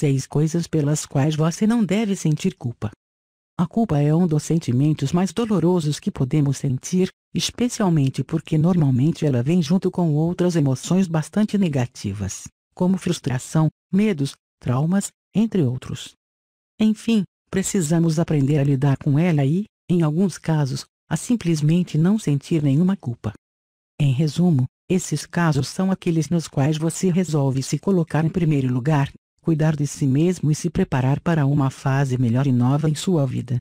Seis coisas pelas quais você não deve sentir culpa. A culpa é um dos sentimentos mais dolorosos que podemos sentir, especialmente porque normalmente ela vem junto com outras emoções bastante negativas, como frustração, medos, traumas, entre outros. Enfim, precisamos aprender a lidar com ela e, em alguns casos, a simplesmente não sentir nenhuma culpa. Em resumo, esses casos são aqueles nos quais você resolve se colocar em primeiro lugar, cuidar de si mesmo e se preparar para uma fase melhor e nova em sua vida.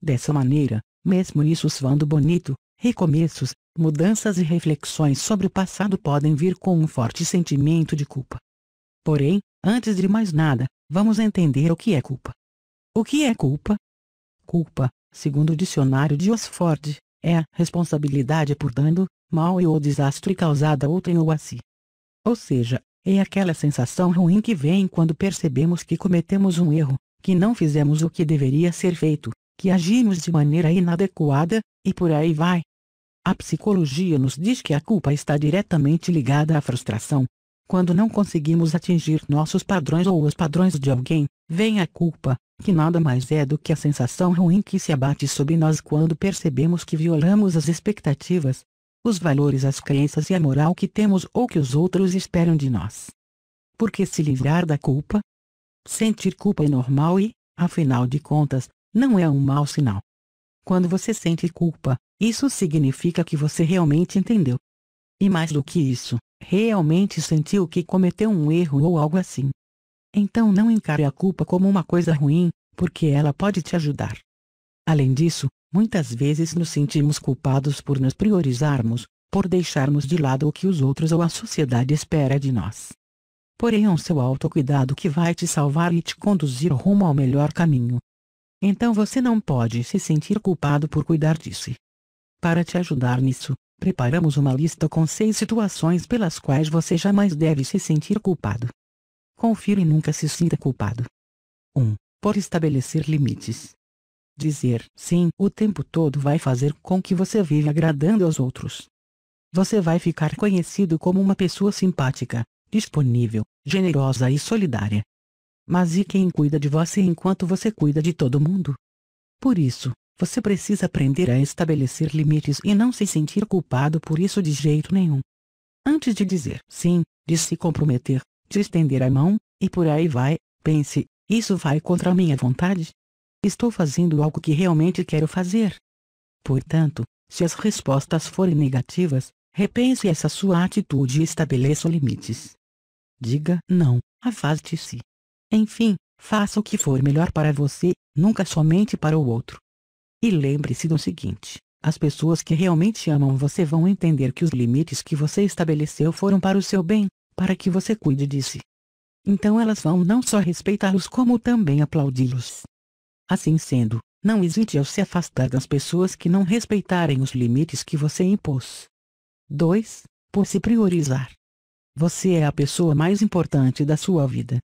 Dessa maneira, mesmo isso suando bonito, recomeços, mudanças e reflexões sobre o passado podem vir com um forte sentimento de culpa. Porém, antes de mais nada, vamos entender o que é culpa. O que é culpa? Culpa, segundo o dicionário de Oxford, é a responsabilidade por dano, mal e ou desastre causado a outrem ou a si. Ou seja, é aquela sensação ruim que vem quando percebemos que cometemos um erro, que não fizemos o que deveria ser feito, que agimos de maneira inadequada, e por aí vai. A psicologia nos diz que a culpa está diretamente ligada à frustração. Quando não conseguimos atingir nossos padrões ou os padrões de alguém, vem a culpa, que nada mais é do que a sensação ruim que se abate sobre nós quando percebemos que violamos as expectativas, os valores as crenças e a moral que temos ou que os outros esperam de nós. Por que se livrar da culpa? Sentir culpa é normal e, afinal de contas, não é um mau sinal. Quando você sente culpa, isso significa que você realmente entendeu. E mais do que isso, realmente sentiu que cometeu um erro ou algo assim. Então não encare a culpa como uma coisa ruim, porque ela pode te ajudar. Além disso, Muitas vezes nos sentimos culpados por nos priorizarmos, por deixarmos de lado o que os outros ou a sociedade espera de nós. Porém é o um seu autocuidado que vai te salvar e te conduzir rumo ao melhor caminho. Então você não pode se sentir culpado por cuidar de si. Para te ajudar nisso, preparamos uma lista com seis situações pelas quais você jamais deve se sentir culpado. Confira e nunca se sinta culpado. 1. Por estabelecer limites. Dizer sim o tempo todo vai fazer com que você viva agradando aos outros. Você vai ficar conhecido como uma pessoa simpática, disponível, generosa e solidária. Mas e quem cuida de você enquanto você cuida de todo mundo? Por isso, você precisa aprender a estabelecer limites e não se sentir culpado por isso de jeito nenhum. Antes de dizer sim, de se comprometer, de estender a mão, e por aí vai, pense, isso vai contra minha vontade? estou fazendo algo que realmente quero fazer. Portanto, se as respostas forem negativas, repense essa sua atitude e estabeleça limites. Diga não, afaste-se. Enfim, faça o que for melhor para você, nunca somente para o outro. E lembre-se do seguinte: as pessoas que realmente amam você vão entender que os limites que você estabeleceu foram para o seu bem, para que você cuide de si. Então elas vão não só respeitá-los como também aplaudi-los. Assim sendo, não hesite ao se afastar das pessoas que não respeitarem os limites que você impôs. 2. Por se priorizar. Você é a pessoa mais importante da sua vida.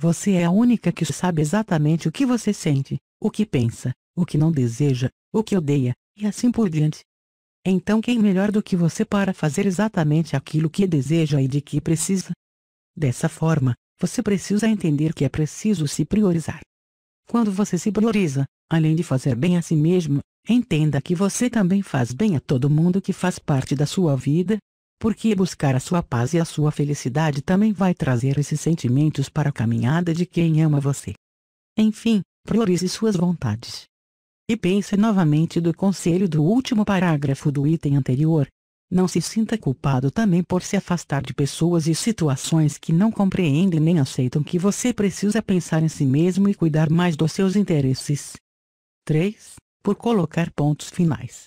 Você é a única que sabe exatamente o que você sente, o que pensa, o que não deseja, o que odeia, e assim por diante. Então quem melhor do que você para fazer exatamente aquilo que deseja e de que precisa? Dessa forma, você precisa entender que é preciso se priorizar. Quando você se prioriza, além de fazer bem a si mesmo, entenda que você também faz bem a todo mundo que faz parte da sua vida, porque buscar a sua paz e a sua felicidade também vai trazer esses sentimentos para a caminhada de quem ama você. Enfim, priorize suas vontades. E pense novamente do conselho do último parágrafo do item anterior, não se sinta culpado também por se afastar de pessoas e situações que não compreendem nem aceitam que você precisa pensar em si mesmo e cuidar mais dos seus interesses. 3. Por colocar pontos finais.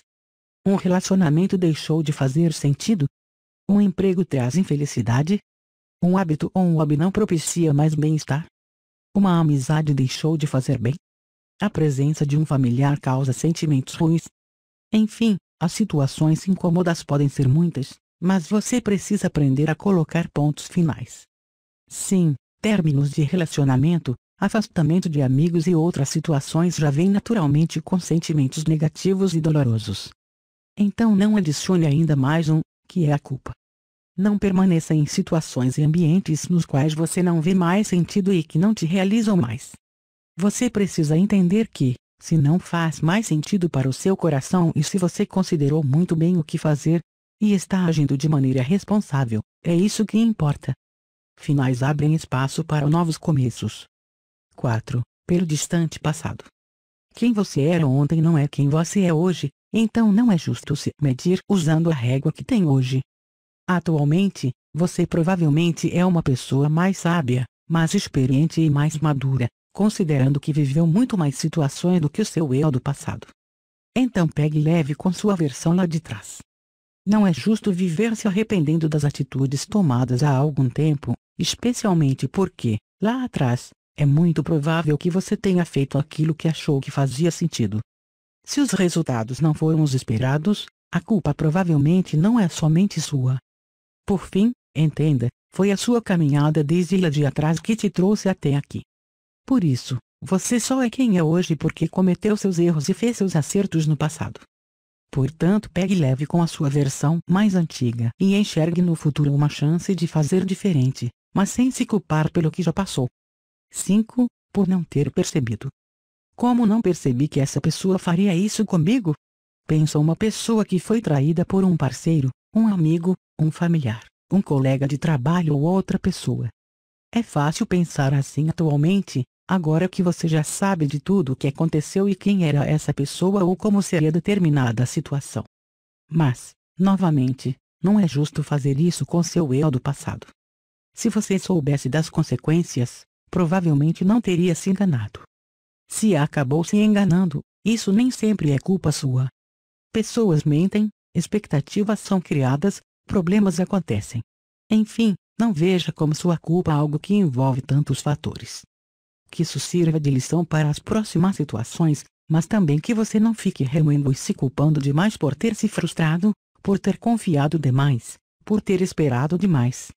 Um relacionamento deixou de fazer sentido? Um emprego traz infelicidade? Um hábito ou um hobby não propicia mais bem-estar? Uma amizade deixou de fazer bem? A presença de um familiar causa sentimentos ruins? Enfim, as situações incômodas podem ser muitas, mas você precisa aprender a colocar pontos finais. Sim, términos de relacionamento, afastamento de amigos e outras situações já vêm naturalmente com sentimentos negativos e dolorosos. Então não adicione ainda mais um, que é a culpa. Não permaneça em situações e ambientes nos quais você não vê mais sentido e que não te realizam mais. Você precisa entender que, se não faz mais sentido para o seu coração e se você considerou muito bem o que fazer, e está agindo de maneira responsável, é isso que importa. Finais abrem espaço para novos começos. 4. Pelo distante passado. Quem você era ontem não é quem você é hoje, então não é justo se medir usando a régua que tem hoje. Atualmente, você provavelmente é uma pessoa mais sábia, mais experiente e mais madura, considerando que viveu muito mais situações do que o seu eu do passado. Então pegue leve com sua versão lá de trás. Não é justo viver se arrependendo das atitudes tomadas há algum tempo, especialmente porque, lá atrás, é muito provável que você tenha feito aquilo que achou que fazia sentido. Se os resultados não foram os esperados, a culpa provavelmente não é somente sua. Por fim, entenda, foi a sua caminhada desde lá de atrás que te trouxe até aqui. Por isso, você só é quem é hoje porque cometeu seus erros e fez seus acertos no passado. Portanto pegue leve com a sua versão mais antiga e enxergue no futuro uma chance de fazer diferente, mas sem se culpar pelo que já passou. 5. Por não ter percebido. Como não percebi que essa pessoa faria isso comigo? Pensa uma pessoa que foi traída por um parceiro, um amigo, um familiar, um colega de trabalho ou outra pessoa. É fácil pensar assim atualmente, Agora que você já sabe de tudo o que aconteceu e quem era essa pessoa ou como seria determinada a situação. Mas, novamente, não é justo fazer isso com seu eu do passado. Se você soubesse das consequências, provavelmente não teria se enganado. Se acabou se enganando, isso nem sempre é culpa sua. Pessoas mentem, expectativas são criadas, problemas acontecem. Enfim, não veja como sua culpa é algo que envolve tantos fatores que isso sirva de lição para as próximas situações, mas também que você não fique remoendo e se culpando demais por ter se frustrado, por ter confiado demais, por ter esperado demais.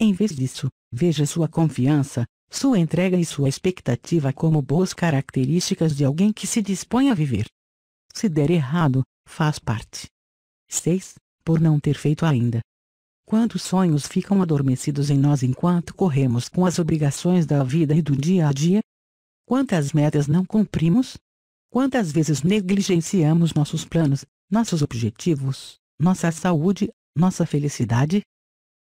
Em vez disso, veja sua confiança, sua entrega e sua expectativa como boas características de alguém que se dispõe a viver. Se der errado, faz parte. 6. Por não ter feito ainda. Quantos sonhos ficam adormecidos em nós enquanto corremos com as obrigações da vida e do dia a dia? Quantas metas não cumprimos? Quantas vezes negligenciamos nossos planos, nossos objetivos, nossa saúde, nossa felicidade?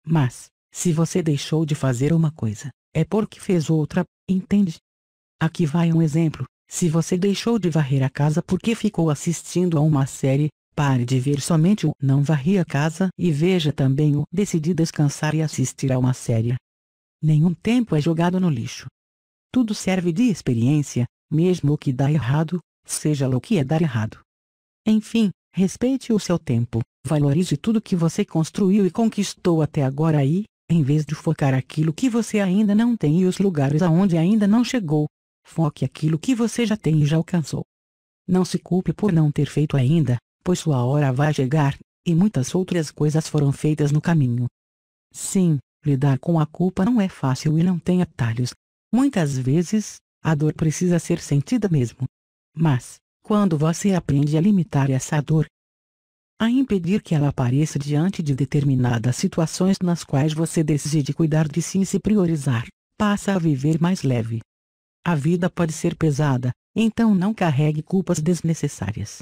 Mas, se você deixou de fazer uma coisa, é porque fez outra, entende? Aqui vai um exemplo: se você deixou de varrer a casa porque ficou assistindo a uma série, Pare de ver somente o Não Varri a Casa e veja também o Decidi Descansar e assistir a uma série. Nenhum tempo é jogado no lixo. Tudo serve de experiência, mesmo o que dá errado, seja lá o que é dar errado. Enfim, respeite o seu tempo, valorize tudo que você construiu e conquistou até agora e, em vez de focar aquilo que você ainda não tem e os lugares aonde ainda não chegou, foque aquilo que você já tem e já alcançou. Não se culpe por não ter feito ainda, pois sua hora vai chegar, e muitas outras coisas foram feitas no caminho. Sim, lidar com a culpa não é fácil e não tem atalhos. Muitas vezes, a dor precisa ser sentida mesmo. Mas, quando você aprende a limitar essa dor, a impedir que ela apareça diante de determinadas situações nas quais você decide cuidar de si e se priorizar, passa a viver mais leve. A vida pode ser pesada, então não carregue culpas desnecessárias.